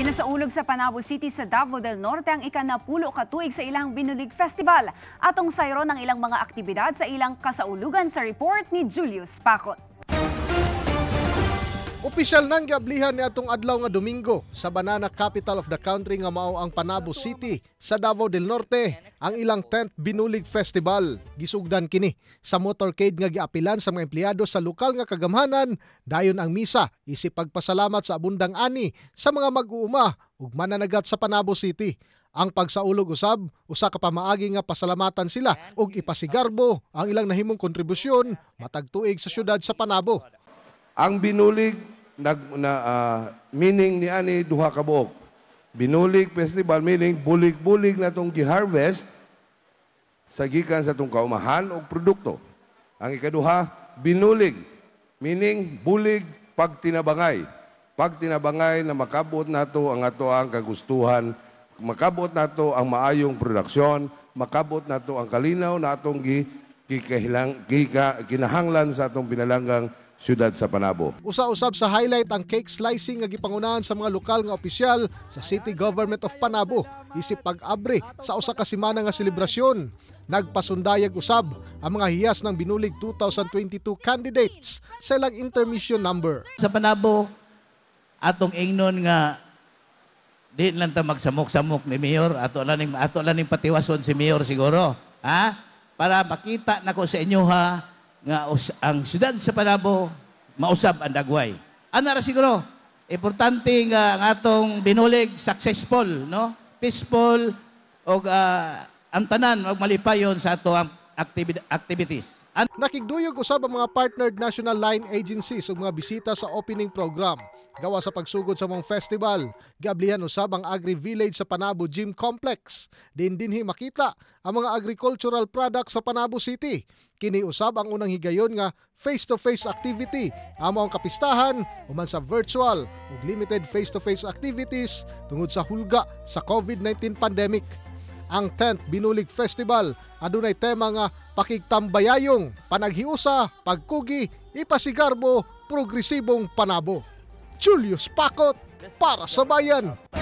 Ginasaulag sa Panabo City sa Davao del Norte ang ikanapulo katuig sa ilang Binulig Festival. Atong sayro ng ilang mga aktibidad sa ilang kasaulugan sa report ni Julius Pakot. Opisyal nang gablihan ni atong adlaw nga Domingo sa banana capital of the country nga mao ang Panabo City sa Davao del Norte ang ilang 10th Binulig Festival. Gisugdan kini sa motorcade nga giapilan sa mga empleyado sa lokal nga kagamhanan dayon ang misa isip pagpasalamat sa abundang ani sa mga mag-uuma ug mananagat sa Panabo City ang pagsaulog usab usa ka pamaagi nga pasalamatan sila ug ipasigarbo ang ilang nahimong kontribusyon matag tuig sa syudad sa Panabo. Ang binulig nag, na, uh, meaning ni ani duha ka buok. Binulig festival meaning bulig-bulig na tong gi-harvest sa gikan sa tong kaumahan og produkto. Ang ikaduha, binulig meaning bulig pagtinabangay. Pagtinabangay na makabot nato ang ato ang kagustuhan, makabot nato ang maayong produksyon, makabot nato ang kalinaw na atong gi, kikahilang, kika, kinahanglan sa atong pinalanggang siyudad sa Panabo. Usa-usab sa highlight ang cake slicing nga gipangunahan sa mga lokal nga opisyal sa City Government of Panabo isip pag-abre sa usa ka semana nga selebrasyon. Nagpasundayag usab ang mga hiyas ng binulig 2022 candidates sa ilang intermission number. Sa Panabo atong ingnon nga di lang ta magsamok-samok ni Mayor ato lang ning ato lang ning patiwason si Mayor siguro, ha? Para makita nako sa inyo ha nga os, ang siyudad sa Panabo mausab ang dagway. Ana ra siguro importante nga ang atong binulig successful no? Peaceful og uh, ah, ang tanan magmalipayon sa ato ang activities. Nakigduyog usab ang mga partnered national line agencies ug mga bisita sa opening program. Gawa sa pagsugod sa mong festival, gablihan usab ang Agri Village sa Panabo Gym Complex. Din dinhi makita ang mga agricultural products sa Panabo City. Kini usab ang unang higayon nga face-to-face activity amo ang kapistahan human sa virtual ug limited face to -face activities tungod sa hulga sa COVID-19 pandemic ang 10th Binulig Festival adunay tema nga pakigtambayayong, panaghiusa, pagkugi, ipasigarbo, progresibong panabo. Julius Pakot para sa bayan.